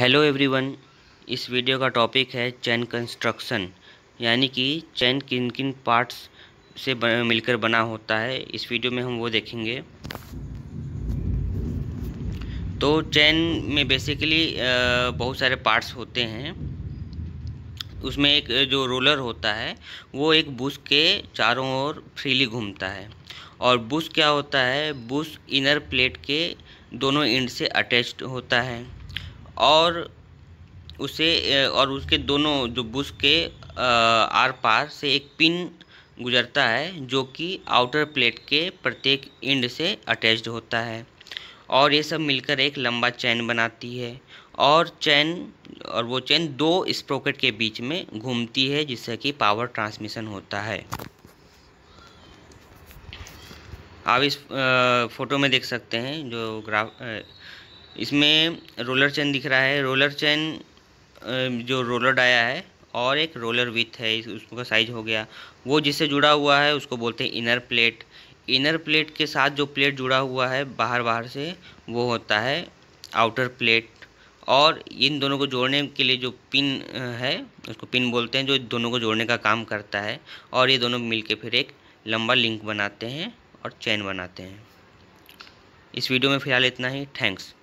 hello everyone इस video का topic है चैन कंस्ट्रक्शन यानी कि चैन किन किन पार्ट्स से बन, मिलकर बना होता है इस वीडियो में हम वो देखेंगे तो चैन में बेसिकली बहुत सारे पार्ट्स होते हैं उसमें एक जो रोलर होता है वो एक बुश के चारों ओर फ्रीली घूमता है और बुश क्या होता है बुश इनर प्लेट के दोनों एंड से अटैच्ड होता है और उसे और उसके दोनों जो बुश के आर पार से एक पिन गुजरता है जो कि आउटर प्लेट के प्रत्येक इंड से अटैच्ड होता है और ये सब मिलकर एक लंबा चैन बनाती है और चैन और वो चैन दो स्प्रोकेट के बीच में घूमती है जिससे कि पावर ट्रांसमिशन होता है आप इस फोटो में देख सकते हैं जो ग्राफ इसमें रोलर चैन दिख रहा है रोलर चैन जो रोलर डाया है और एक रोलर विथ है उसका साइज हो गया वो जिससे जुड़ा हुआ है उसको बोलते हैं इनर प्लेट इनर प्लेट के साथ जो प्लेट जुड़ा हुआ है बाहर बाहर से वो होता है आउटर प्लेट और इन दोनों को जोड़ने के लिए जो पिन है उसको पिन बोलते हैं जो दोनों को जोड़ने का काम करता है और ये दोनों मिल फिर एक लंबा लिंक बनाते हैं और चैन बनाते हैं इस वीडियो में फ़िलहाल इतना ही थैंक्स